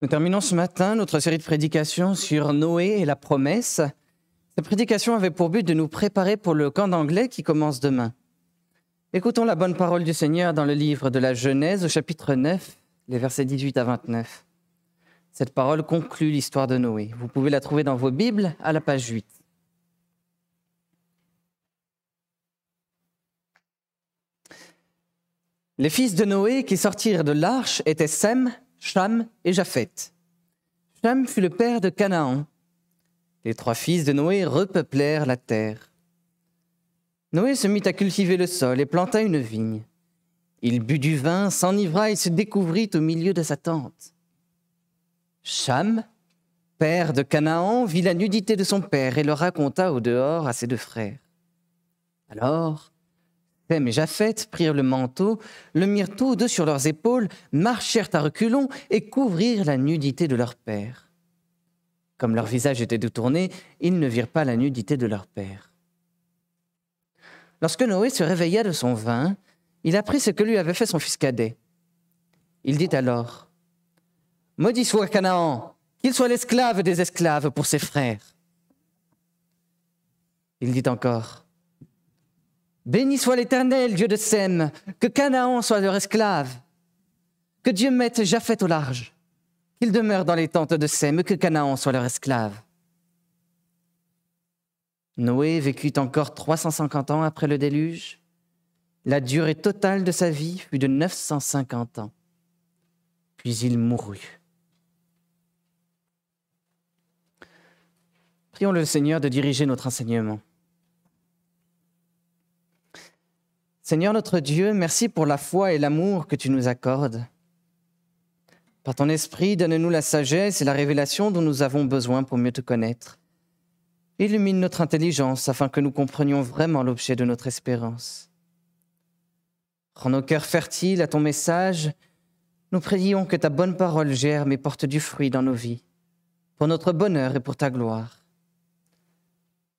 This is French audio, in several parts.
Nous terminons ce matin notre série de prédications sur Noé et la promesse. Cette prédication avait pour but de nous préparer pour le camp d'anglais qui commence demain. Écoutons la bonne parole du Seigneur dans le livre de la Genèse au chapitre 9, les versets 18 à 29. Cette parole conclut l'histoire de Noé. Vous pouvez la trouver dans vos Bibles à la page 8. Les fils de Noé qui sortirent de l'arche étaient Sem, Cham et Japheth. Cham fut le père de Canaan. Les trois fils de Noé repeuplèrent la terre. Noé se mit à cultiver le sol et planta une vigne. Il but du vin, s'enivra et se découvrit au milieu de sa tente. Cham, père de Canaan, vit la nudité de son père et le raconta au dehors à ses deux frères. Alors, Pem et Japheth prirent le manteau, le mirent tous deux sur leurs épaules, marchèrent à reculons et couvrirent la nudité de leur père. Comme leur visage était détourné, ils ne virent pas la nudité de leur père. Lorsque Noé se réveilla de son vin, il apprit ce que lui avait fait son fils cadet. Il dit alors Maudit soit Canaan, qu'il soit l'esclave des esclaves pour ses frères. Il dit encore Béni soit l'Éternel, Dieu de Sem, que Canaan soit leur esclave, que Dieu mette Japhet au large, qu'il demeure dans les tentes de Sem, que Canaan soit leur esclave. Noé vécut encore 350 ans après le déluge. La durée totale de sa vie fut de 950 ans. Puis il mourut. Prions le Seigneur de diriger notre enseignement. Seigneur notre Dieu, merci pour la foi et l'amour que tu nous accordes. Par ton esprit, donne-nous la sagesse et la révélation dont nous avons besoin pour mieux te connaître. Illumine notre intelligence afin que nous comprenions vraiment l'objet de notre espérance. Rends nos cœurs fertiles à ton message. Nous prions que ta bonne parole germe et porte du fruit dans nos vies, pour notre bonheur et pour ta gloire.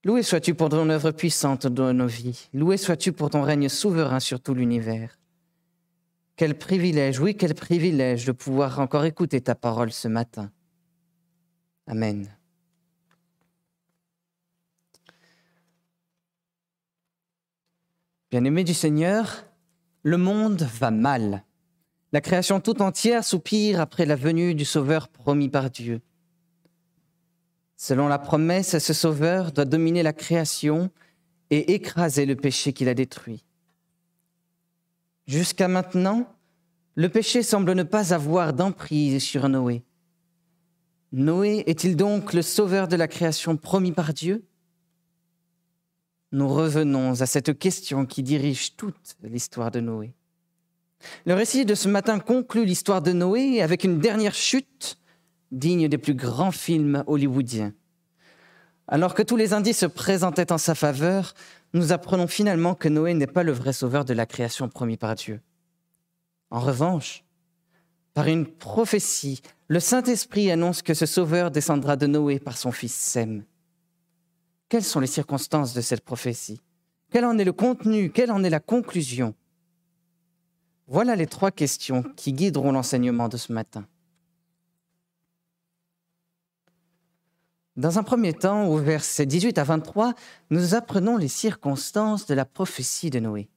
Loué sois-tu pour ton œuvre puissante dans nos vies. Loué sois-tu pour ton règne souverain sur tout l'univers. Quel privilège, oui, quel privilège de pouvoir encore écouter ta parole ce matin. Amen. bien aimé du Seigneur, le monde va mal. La création tout entière soupire après la venue du Sauveur promis par Dieu. Selon la promesse, ce Sauveur doit dominer la création et écraser le péché qu'il a détruit. Jusqu'à maintenant, le péché semble ne pas avoir d'emprise sur Noé. Noé est-il donc le sauveur de la création promis par Dieu Nous revenons à cette question qui dirige toute l'histoire de Noé. Le récit de ce matin conclut l'histoire de Noé avec une dernière chute digne des plus grands films hollywoodiens. Alors que tous les indices se présentaient en sa faveur, nous apprenons finalement que Noé n'est pas le vrai sauveur de la création promis par Dieu. En revanche, par une prophétie, le Saint-Esprit annonce que ce sauveur descendra de Noé par son fils Sem. Quelles sont les circonstances de cette prophétie Quel en est le contenu Quelle en est la conclusion Voilà les trois questions qui guideront l'enseignement de ce matin. Dans un premier temps, au verset 18 à 23, nous apprenons les circonstances de la prophétie de Noé.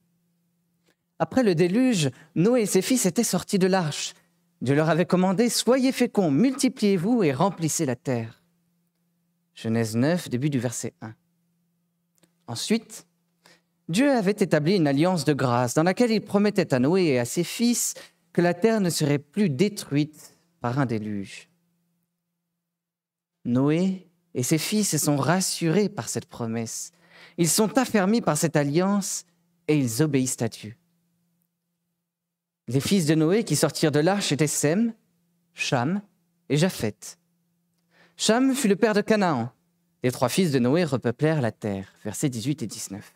Après le déluge, Noé et ses fils étaient sortis de l'arche. Dieu leur avait commandé Soyez féconds, multipliez-vous et remplissez la terre. Genèse 9, début du verset 1. Ensuite, Dieu avait établi une alliance de grâce dans laquelle il promettait à Noé et à ses fils que la terre ne serait plus détruite par un déluge. Noé et ses fils sont rassurés par cette promesse. Ils sont affermis par cette alliance et ils obéissent à Dieu. Les fils de Noé qui sortirent de l'arche étaient Sem, Cham et Japheth. Cham fut le père de Canaan. Les trois fils de Noé repeuplèrent la terre. Versets 18 et 19.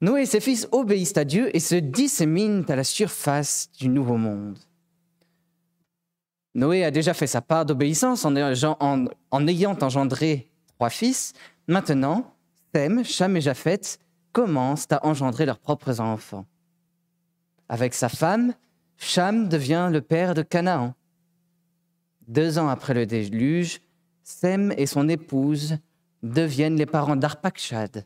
Noé et ses fils obéissent à Dieu et se disséminent à la surface du nouveau monde. Noé a déjà fait sa part d'obéissance euh, en, ayant engendré trois fils. Maintenant, Sem, Cham et Japheth commencent à engendrer leurs propres enfants. Avec sa femme, Cham devient le père de Canaan. Deux ans après le déluge, Sem et son épouse deviennent les parents d'Arpakchad.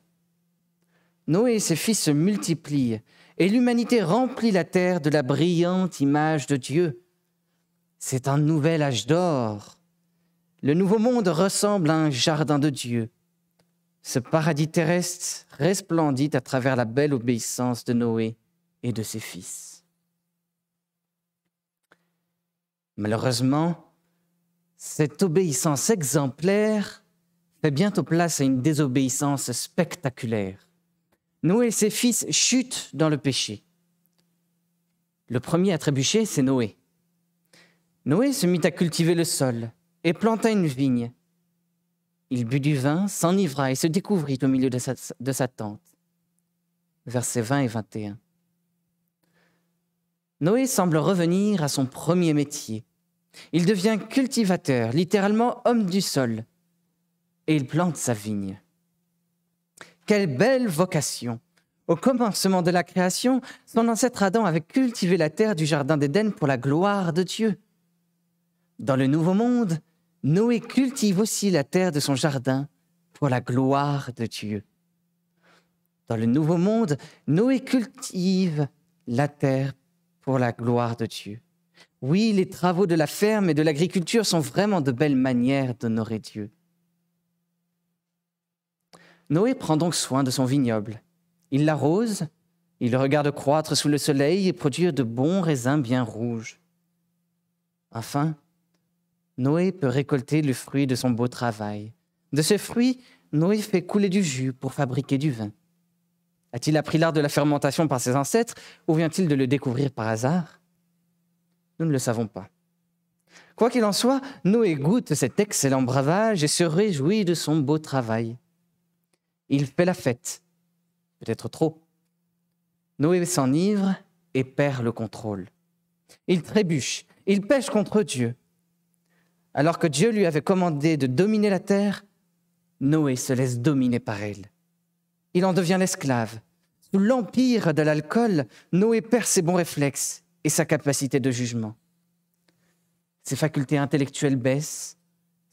Noé et ses fils se multiplient et l'humanité remplit la terre de la brillante image de Dieu. C'est un nouvel âge d'or. Le nouveau monde ressemble à un jardin de Dieu. Ce paradis terrestre resplendit à travers la belle obéissance de Noé et de ses fils. Malheureusement, cette obéissance exemplaire fait bientôt place à une désobéissance spectaculaire. Noé et ses fils chutent dans le péché. Le premier à trébucher, c'est Noé. Noé se mit à cultiver le sol et planta une vigne. Il but du vin, s'enivra et se découvrit au milieu de sa, tente. Versets 20 et 21. Noé semble revenir à son premier métier. Il devient cultivateur, littéralement homme du sol, et il plante sa vigne. Quelle belle vocation Au commencement de la création, son ancêtre Adam avait cultivé la terre du Jardin d'Éden pour la gloire de Dieu. Dans le Nouveau Monde, Noé cultive aussi la terre de son jardin pour la gloire de Dieu. Dans le Nouveau Monde, Noé cultive la terre pour la gloire de Dieu. Oui, les travaux de la ferme et de l'agriculture sont vraiment de belles manières d'honorer Dieu. Noé prend donc soin de son vignoble. Il l'arrose, il le regarde croître sous le soleil et produire de bons raisins bien rouges. Enfin, Noé peut récolter le fruit de son beau travail. De ce fruit, Noé fait couler du jus pour fabriquer du vin. A-t-il appris l'art de la fermentation par ses ancêtres ou vient-il de le découvrir par hasard Nous ne le savons pas. Quoi qu'il en soit, Noé goûte cet excellent bravage et se réjouit de son beau travail. Il fait la fête, peut-être trop. Noé s'enivre et perd le contrôle. Il trébuche, il pêche contre Dieu. Alors que Dieu lui avait commandé de dominer la terre, Noé se laisse dominer par elle. Il en devient l'esclave. Sous l'empire de l'alcool, Noé perd ses bons réflexes et sa capacité de jugement. Ses facultés intellectuelles baissent,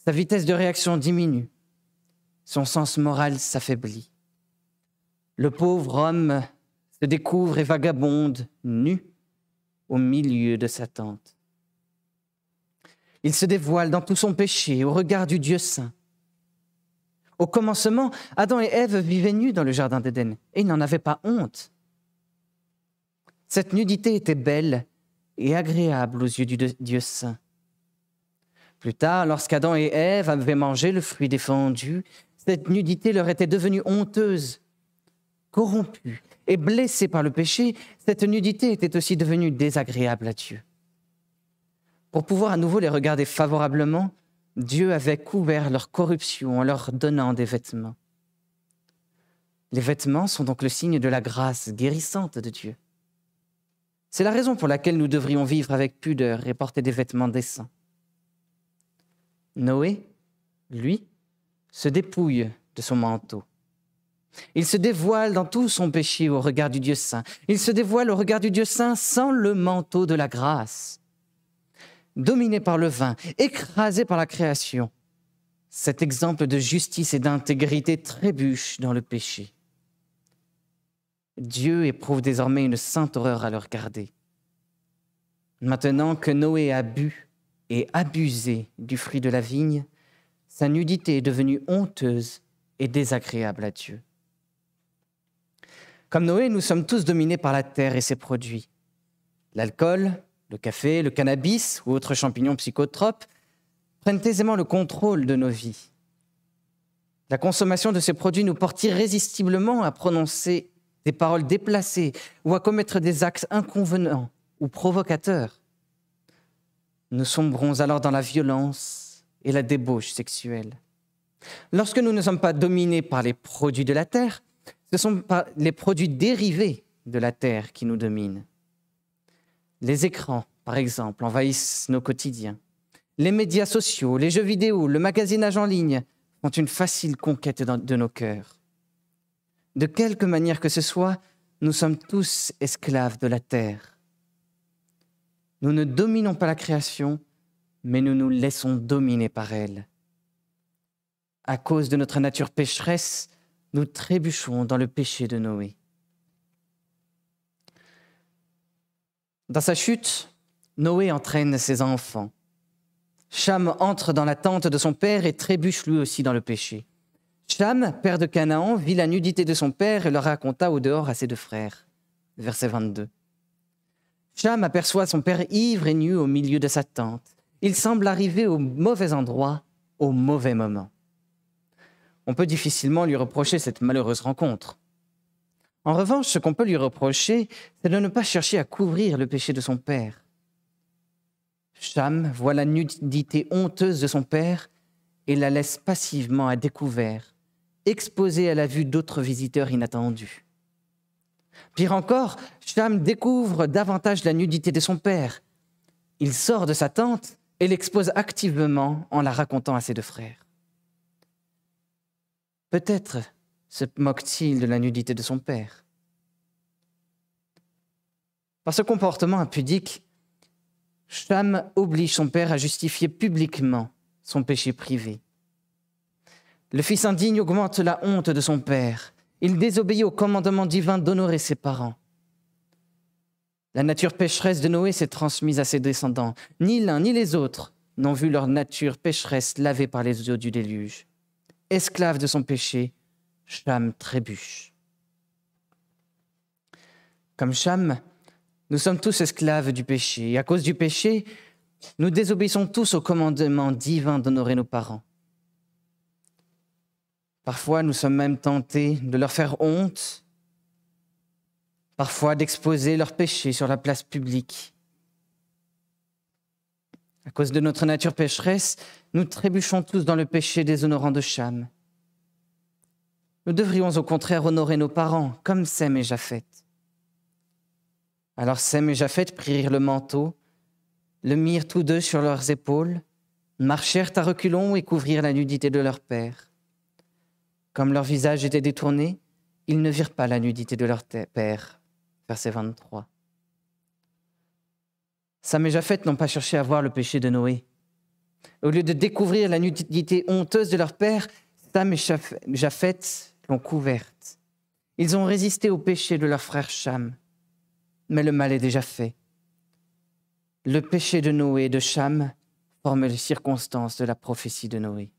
sa vitesse de réaction diminue, son sens moral s'affaiblit. Le pauvre homme se découvre et vagabonde, nu, au milieu de sa tente. Il se dévoile dans tout son péché au regard du Dieu saint. Au commencement, Adam et Ève vivaient nus dans le Jardin d'Éden, et ils n'en avaient pas honte. Cette nudité était belle et agréable aux yeux du Dieu saint. Plus tard, lorsqu'Adam et Ève avaient mangé le fruit défendu, cette nudité leur était devenue honteuse, corrompue et blessée par le péché, cette nudité était aussi devenue désagréable à Dieu. Pour pouvoir à nouveau les regarder favorablement, Dieu avait couvert leur corruption en leur donnant des vêtements. Les vêtements sont donc le signe de la grâce guérissante de Dieu. C'est la raison pour laquelle nous devrions vivre avec pudeur et porter des vêtements décents. Noé, lui, se dépouille de son manteau. Il se dévoile dans tout son péché au regard du Dieu saint. Il se dévoile au regard du Dieu saint sans le manteau de la grâce dominé par le vin, écrasé par la création, cet exemple de justice et d'intégrité trébuche dans le péché. Dieu éprouve désormais une sainte horreur à le regarder. Maintenant que Noé a bu et abusé du fruit de la vigne, sa nudité est devenue honteuse et désagréable à Dieu. Comme Noé, nous sommes tous dominés par la terre et ses produits. L'alcool, le café, le cannabis ou autres champignons psychotropes, prennent aisément le contrôle de nos vies. La consommation de ces produits nous porte irrésistiblement à prononcer des paroles déplacées ou à commettre des actes inconvenants ou provocateurs. Nous sombrons alors dans la violence et la débauche sexuelle. Lorsque nous ne sommes pas dominés par les produits de la terre, ce sont les produits dérivés de la terre qui nous dominent. Les écrans, par exemple, envahissent nos quotidiens. Les médias sociaux, les jeux vidéo, le magasinage en ligne ont une facile conquête de nos cœurs. De quelque manière que ce soit, nous sommes tous esclaves de la terre. Nous ne dominons pas la création, mais nous nous laissons dominer par elle. À cause de notre nature pécheresse, nous trébuchons dans le péché de Noé. Dans sa chute, Noé entraîne ses enfants. Cham entre dans la tente de son père et trébuche lui aussi dans le péché. Cham, père de Canaan, vit la nudité de son père et le raconta au dehors à ses deux frères. Verset 22. Cham aperçoit son père ivre et nu au milieu de sa tente. Il semble arriver au mauvais endroit, au mauvais moment. On peut difficilement lui reprocher cette malheureuse rencontre. En revanche, ce qu'on peut lui reprocher, c'est de ne pas chercher à couvrir le péché de son père. Cham voit la nudité honteuse de son père et la laisse passivement à découvert, exposée à la vue d'autres visiteurs inattendus. Pire encore, Cham découvre davantage la nudité de son père. Il sort de sa tente et l'expose activement en la racontant à ses deux frères. Peut-être se moque-t-il de la nudité de son père Par ce comportement impudique, Cham oblige son père à justifier publiquement son péché privé. Le fils indigne augmente la honte de son père. Il désobéit au commandement divin d'honorer ses parents. La nature pécheresse de Noé s'est transmise à ses descendants. Ni l'un ni les autres n'ont vu leur nature pécheresse lavée par les eaux du déluge. Esclave de son péché, Cham trébuche. Comme Cham, nous sommes tous esclaves du péché, et à cause du péché, nous désobéissons tous au commandement divin d'honorer nos parents. Parfois, nous sommes même tentés de leur faire honte, parfois d'exposer leurs péchés sur la place publique. À cause de notre nature pécheresse, nous trébuchons tous dans le péché déshonorant de Cham. Nous devrions au contraire honorer nos parents, comme Sem et Japhet. Alors Sem et Japhet prirent le manteau, le mirent tous deux sur leurs épaules, marchèrent à reculons et couvrirent la nudité de leur père. Comme leur visage était détourné, ils ne virent pas la nudité de leur père. Verset 23. Sam et Japhet n'ont pas cherché à voir le péché de Noé. Au lieu de découvrir la nudité honteuse de leur père, Sam et Japhet l'ont couverte. Ils ont résisté au péché de leur frère Cham, mais le mal est déjà fait. Le péché de Noé et de Cham forme les circonstances de la prophétie de Noé.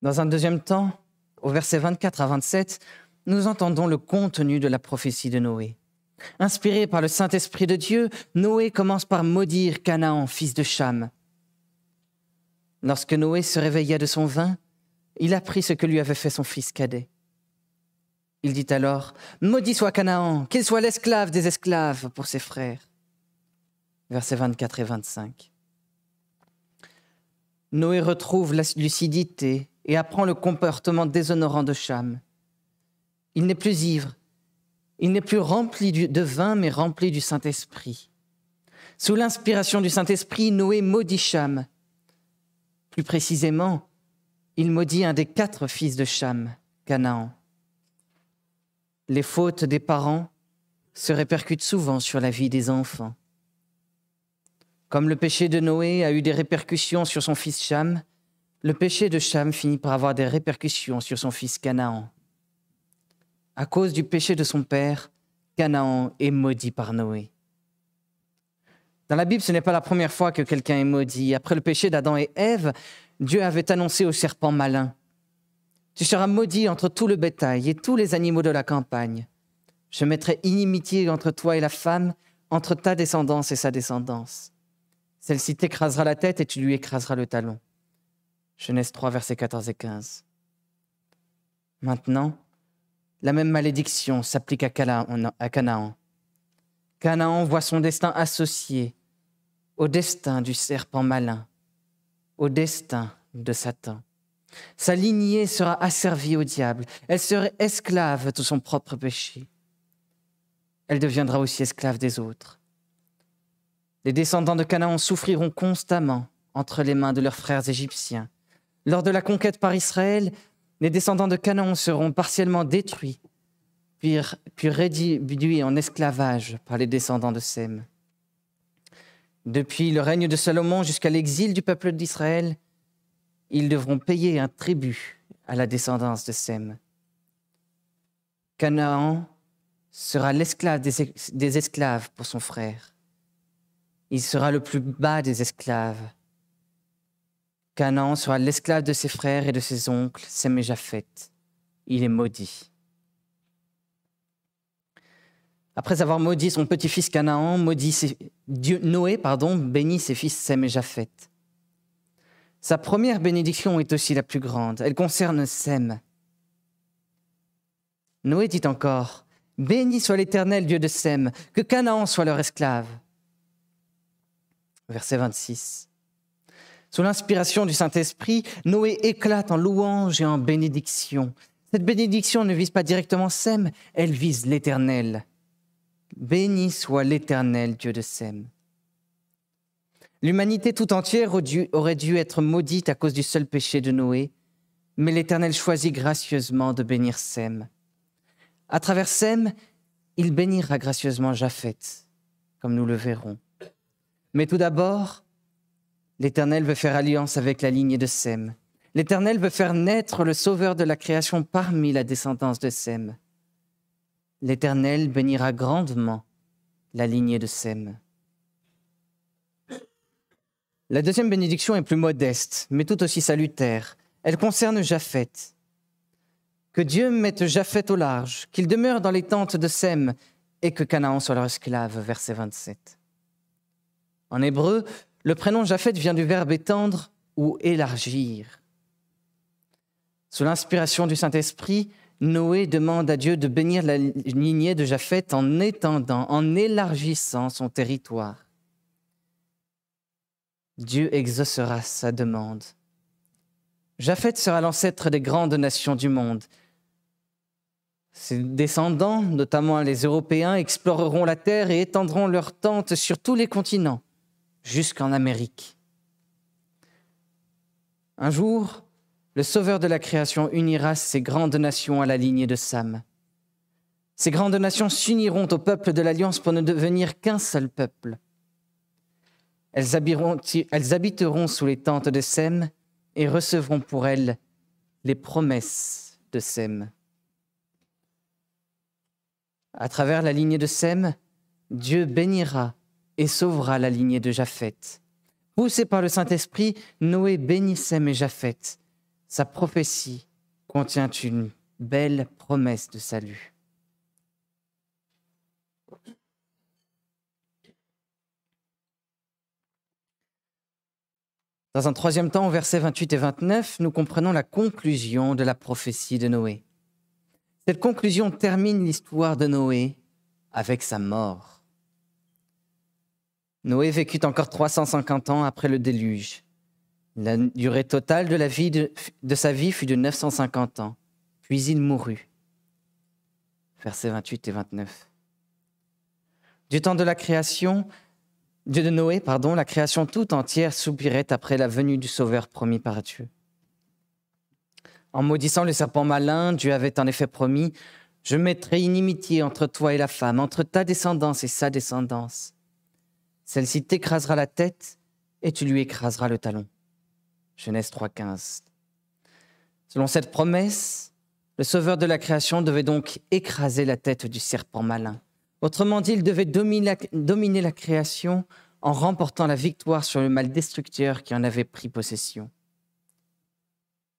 Dans un deuxième temps, au verset 24 à 27, nous entendons le contenu de la prophétie de Noé. Inspiré par le Saint-Esprit de Dieu, Noé commence par maudire Canaan, fils de Cham. Lorsque Noé se réveilla de son vin, il apprit ce que lui avait fait son fils cadet. Il dit alors, Maudit soit Canaan, qu'il soit l'esclave des esclaves pour ses frères. Versets 24 et 25. Noé retrouve la lucidité et apprend le comportement déshonorant de Cham. Il n'est plus ivre, il n'est plus rempli de vin, mais rempli du Saint-Esprit. Sous l'inspiration du Saint-Esprit, Noé maudit Cham. Plus précisément, il maudit un des quatre fils de Cham, Canaan. Les fautes des parents se répercutent souvent sur la vie des enfants. Comme le péché de Noé a eu des répercussions sur son fils Cham, le péché de Cham finit par avoir des répercussions sur son fils Canaan. À cause du péché de son père, Canaan est maudit par Noé. Dans la Bible, ce n'est pas la première fois que quelqu'un est maudit. Après le péché d'Adam et Ève, Dieu avait annoncé au serpent malin, Tu seras maudit entre tout le bétail et tous les animaux de la campagne. Je mettrai inimitié entre toi et la femme, entre ta descendance et sa descendance. Celle-ci t'écrasera la tête et tu lui écraseras le talon. Genèse 3, versets 14 et 15. Maintenant, la même malédiction s'applique à, Canaan. Canaan voit son destin associé au destin du serpent malin, au destin de Satan. Sa lignée sera asservie au diable, elle sera esclave de son propre péché. Elle deviendra aussi esclave des autres. Les descendants de Canaan souffriront constamment entre les mains de leurs frères égyptiens. Lors de la conquête par Israël, les descendants de Canaan seront partiellement détruits, puis, réduits en esclavage par les descendants de Sem. Depuis le règne de Salomon jusqu'à l'exil du peuple d'Israël, ils devront payer un tribut à la descendance de Sem. Canaan sera l'esclave des, esclaves pour son frère. Il sera le plus bas des esclaves Canaan sera l'esclave de ses frères et de ses oncles, Sem et Japhet. Il est maudit. Après avoir maudit son petit-fils Canaan, maudit Dieu, Noé pardon, bénit ses fils Sem et Japhet. Sa première bénédiction est aussi la plus grande. Elle concerne Sem. Noé dit encore Béni soit l'Éternel Dieu de Sem, que Canaan soit leur esclave. Verset 26. Sous l'inspiration du Saint-Esprit, Noé éclate en louange et en bénédiction. Cette bénédiction ne vise pas directement Sem, elle vise l'Éternel. Béni soit l'Éternel, Dieu de Sem. L'humanité tout entière aurait dû être maudite à cause du seul péché de Noé, mais l'Éternel choisit gracieusement de bénir Sem. À travers Sem, il bénira gracieusement Japheth, comme nous le verrons. Mais tout d'abord, L'Éternel veut faire alliance avec la lignée de Sem. L'Éternel veut faire naître le Sauveur de la création parmi la descendance de Sem. L'Éternel bénira grandement la lignée de Sem. La deuxième bénédiction est plus modeste, mais tout aussi salutaire. Elle concerne Japhet. Que Dieu mette Japhet au large, qu'il demeure dans les tentes de Sem, et que Canaan soit leur esclave, verset 27. En hébreu, le prénom Japhet vient du verbe étendre ou élargir. Sous l'inspiration du Saint-Esprit, Noé demande à Dieu de bénir la lignée de Japhet en étendant, en élargissant son territoire. Dieu exaucera sa demande. Japhet sera l'ancêtre des grandes nations du monde. Ses descendants, notamment les Européens, exploreront la terre et étendront leurs tentes sur tous les continents jusqu'en Amérique. Un jour, le Sauveur de la création unira ces grandes nations à la ligne de Sam. Ces grandes nations s'uniront au peuple de l'Alliance pour ne devenir qu'un seul peuple. Elles, elles habiteront sous les tentes de Sem et recevront pour elles les promesses de Sem. À travers la ligne de Sem, Dieu bénira et sauvera la lignée de Japheth. Poussé par le Saint-Esprit, Noé bénissait mes Japheth. Sa prophétie contient une belle promesse de salut. Dans un troisième temps, verset 28 et 29, nous comprenons la conclusion de la prophétie de Noé. Cette conclusion termine l'histoire de Noé avec sa mort. Noé vécut encore 350 ans après le déluge. La durée totale de, la vie de, sa vie fut de 950 ans, puis il mourut. Versets 28 et 29. Du temps de la création, Dieu de Noé, pardon, la création toute entière soupirait après la venue du Sauveur promis par Dieu. En maudissant le serpent malin, Dieu avait en effet promis Je mettrai inimitié entre toi et la femme, entre ta descendance et sa descendance. Celle-ci t'écrasera la tête et tu lui écraseras le talon. Genèse 3.15. Selon cette promesse, le sauveur de la création devait donc écraser la tête du serpent malin. Autrement dit, il devait dominer la création en remportant la victoire sur le mal destructeur qui en avait pris possession.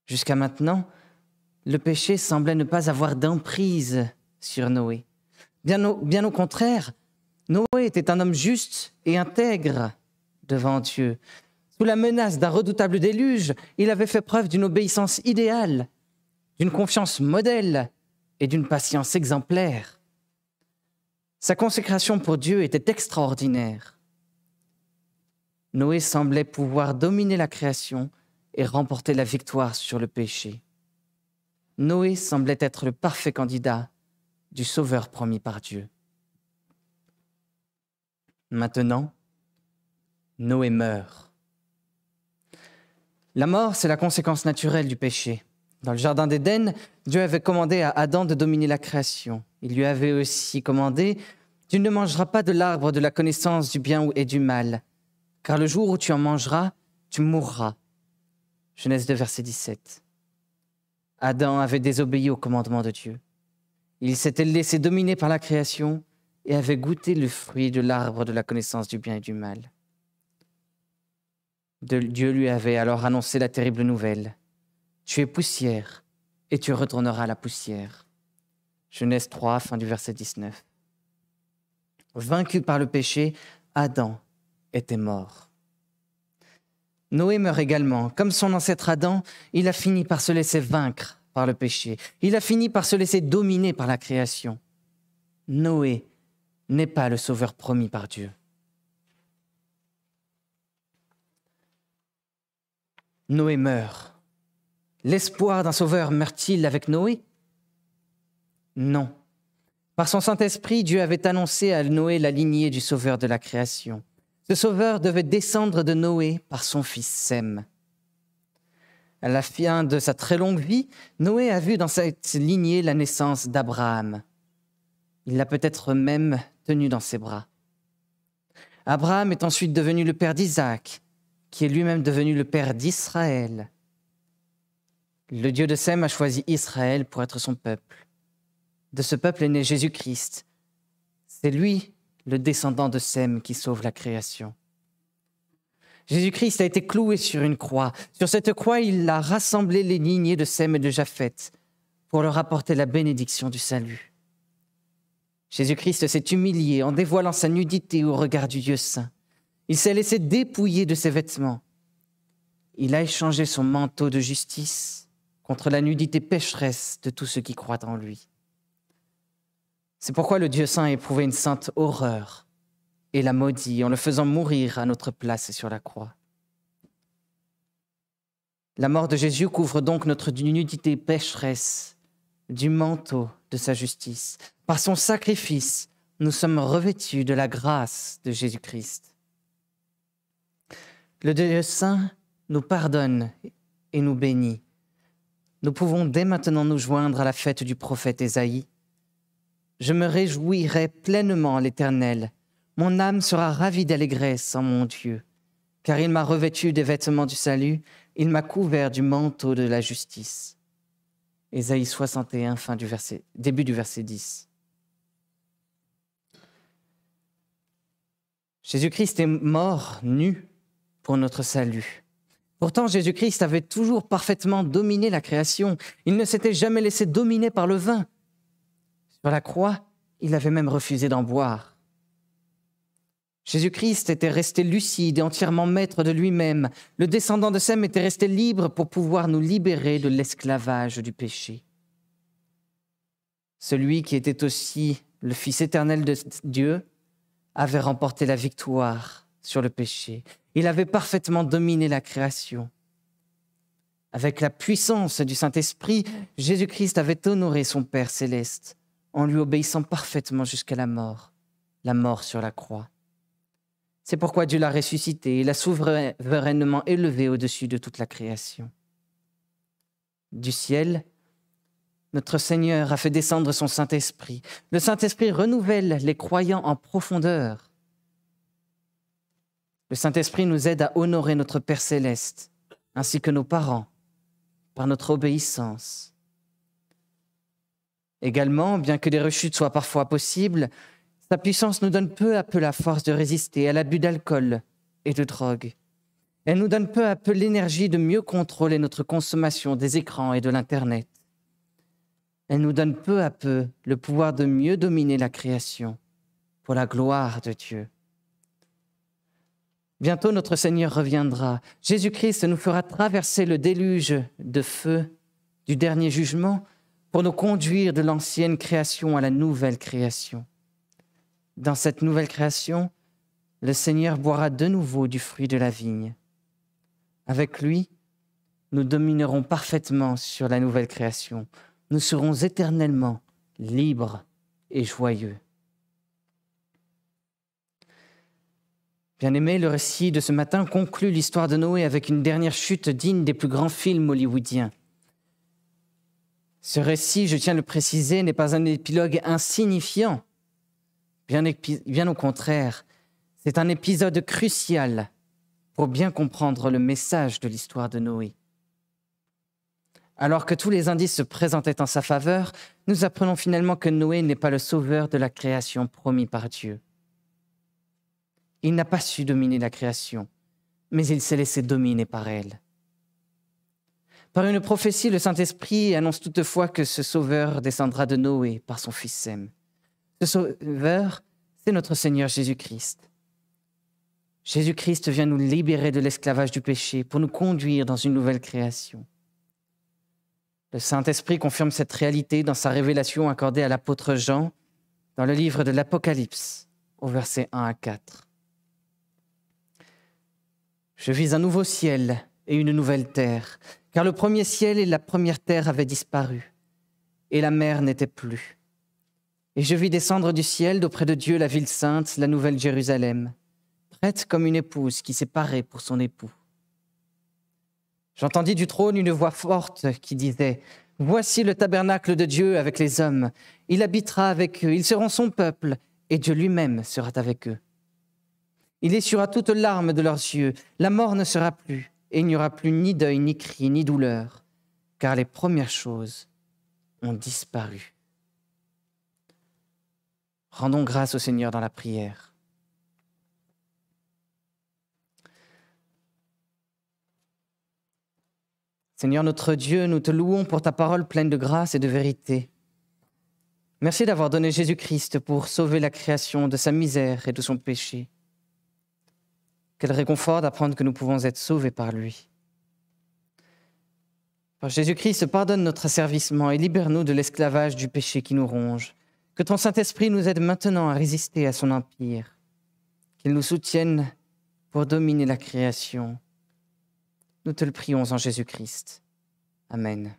Jusqu'à maintenant, le péché semblait ne pas avoir d'emprise sur Noé. Bien au, bien au contraire, Noé était un homme juste et intègre devant Dieu. Sous la menace d'un redoutable déluge, il avait fait preuve d'une obéissance idéale, d'une confiance modèle et d'une patience exemplaire. Sa consécration pour Dieu était extraordinaire. Noé semblait pouvoir dominer la création et remporter la victoire sur le péché. Noé semblait être le parfait candidat du Sauveur promis par Dieu. Maintenant, Noé meurt. La mort, c'est la conséquence naturelle du péché. Dans le Jardin d'Éden, Dieu avait commandé à Adam de dominer la création. Il lui avait aussi commandé, Tu ne mangeras pas de l'arbre de la connaissance du bien et du mal, car le jour où tu en mangeras, tu mourras. Genèse 2, verset 17. Adam avait désobéi au commandement de Dieu. Il s'était laissé dominer par la création et avait goûté le fruit de l'arbre de la connaissance du bien et du mal. De, Dieu lui avait alors annoncé la terrible nouvelle. Tu es poussière et tu retourneras à la poussière. Genèse 3, fin du verset 19. Vaincu par le péché, Adam était mort. Noé meurt également. Comme son ancêtre Adam, il a fini par se laisser vaincre par le péché. Il a fini par se laisser dominer par la création. Noé n'est pas le sauveur promis par Dieu. Noé meurt. L'espoir d'un sauveur meurt-il avec Noé Non. Par son Saint-Esprit, Dieu avait annoncé à Noé la lignée du sauveur de la création. Ce sauveur devait descendre de Noé par son fils Sem. À la fin de sa très longue vie, Noé a vu dans cette lignée la naissance d'Abraham. Il l'a peut-être même tenu dans ses bras. Abraham est ensuite devenu le père d'Isaac, qui est lui-même devenu le père d'Israël. Le Dieu de Sem a choisi Israël pour être son peuple. De ce peuple est né Jésus-Christ. C'est lui, le descendant de Sem, qui sauve la création. Jésus-Christ a été cloué sur une croix. Sur cette croix, il a rassemblé les lignées de Sem et de Japheth pour leur apporter la bénédiction du salut. Jésus-Christ s'est humilié en dévoilant sa nudité au regard du Dieu saint. Il s'est laissé dépouiller de ses vêtements. Il a échangé son manteau de justice contre la nudité pécheresse de tous ceux qui croient en lui. C'est pourquoi le Dieu saint a éprouvé une sainte horreur et l'a maudit en le faisant mourir à notre place sur la croix. La mort de Jésus couvre donc notre nudité pécheresse du manteau de sa justice. Par son sacrifice, nous sommes revêtus de la grâce de Jésus-Christ. Le Dieu Saint nous pardonne et nous bénit. Nous pouvons dès maintenant nous joindre à la fête du prophète Ésaïe. Je me réjouirai pleinement l'Éternel. Mon âme sera ravie d'allégresse en mon Dieu, car il m'a revêtu des vêtements du salut, il m'a couvert du manteau de la justice. Ésaïe 61, fin du verset, début du verset 10. Jésus-Christ est mort nu pour notre salut. Pourtant, Jésus-Christ avait toujours parfaitement dominé la création. Il ne s'était jamais laissé dominer par le vin. Sur la croix, il avait même refusé d'en boire. Jésus-Christ était resté lucide et entièrement maître de lui-même. Le descendant de Sem était resté libre pour pouvoir nous libérer de l'esclavage du péché. Celui qui était aussi le Fils éternel de Dieu avait remporté la victoire sur le péché. Il avait parfaitement dominé la création. Avec la puissance du Saint-Esprit, Jésus-Christ avait honoré son Père céleste en lui obéissant parfaitement jusqu'à la mort, la mort sur la croix. C'est pourquoi Dieu l'a ressuscité, et l'a souverainement élevé au-dessus de toute la création. Du ciel, notre Seigneur a fait descendre son Saint-Esprit. Le Saint-Esprit renouvelle les croyants en profondeur. Le Saint-Esprit nous aide à honorer notre Père céleste, ainsi que nos parents, par notre obéissance. Également, bien que des rechutes soient parfois possibles, sa puissance nous donne peu à peu la force de résister à l'abus d'alcool et de drogue. Elle nous donne peu à peu l'énergie de mieux contrôler notre consommation des écrans et de l'Internet. Elle nous donne peu à peu le pouvoir de mieux dominer la création pour la gloire de Dieu. Bientôt notre Seigneur reviendra. Jésus-Christ nous fera traverser le déluge de feu du dernier jugement pour nous conduire de l'ancienne création à la nouvelle création. Dans cette nouvelle création, le Seigneur boira de nouveau du fruit de la vigne. Avec lui, nous dominerons parfaitement sur la nouvelle création. Nous serons éternellement libres et joyeux. Bien-aimé, le récit de ce matin conclut l'histoire de Noé avec une dernière chute digne des plus grands films hollywoodiens. Ce récit, je tiens à le préciser, n'est pas un épilogue insignifiant. Bien, au contraire, c'est un épisode crucial pour bien comprendre le message de l'histoire de Noé. Alors que tous les indices se présentaient en sa faveur, nous apprenons finalement que Noé n'est pas le sauveur de la création promis par Dieu. Il n'a pas su dominer la création, mais il s'est laissé dominer par elle. Par une prophétie, le Saint-Esprit annonce toutefois que ce sauveur descendra de Noé par son fils Sem. Ce sauveur, c'est notre Seigneur Jésus-Christ. Jésus-Christ vient nous libérer de l'esclavage du péché pour nous conduire dans une nouvelle création. Le Saint-Esprit confirme cette réalité dans sa révélation accordée à l'apôtre Jean dans le livre de l'Apocalypse au verset 1 à 4. Je vis un nouveau ciel et une nouvelle terre, car le premier ciel et la première terre avaient disparu, et la mer n'était plus. Et je vis descendre du ciel d'auprès de Dieu la ville sainte, la nouvelle Jérusalem, prête comme une épouse qui s'est parée pour son époux. J'entendis du trône une voix forte qui disait Voici le tabernacle de Dieu avec les hommes. Il habitera avec eux, ils seront son peuple, et Dieu lui-même sera avec eux. Il essuiera toutes larmes de leurs yeux, la mort ne sera plus, et il n'y aura plus ni deuil, ni cri, ni douleur, car les premières choses ont disparu. Rendons grâce au Seigneur dans la prière. Seigneur notre Dieu, nous te louons pour ta parole pleine de grâce et de vérité. Merci d'avoir donné Jésus-Christ pour sauver la création de sa misère et de son péché. Quel réconfort d'apprendre que nous pouvons être sauvés par lui. Par Jésus-Christ, pardonne notre asservissement et libère-nous de l'esclavage du péché qui nous ronge. Que ton Saint-Esprit nous aide maintenant à résister à son empire, qu'il nous soutienne pour dominer la création. Nous te le prions en Jésus-Christ. Amen.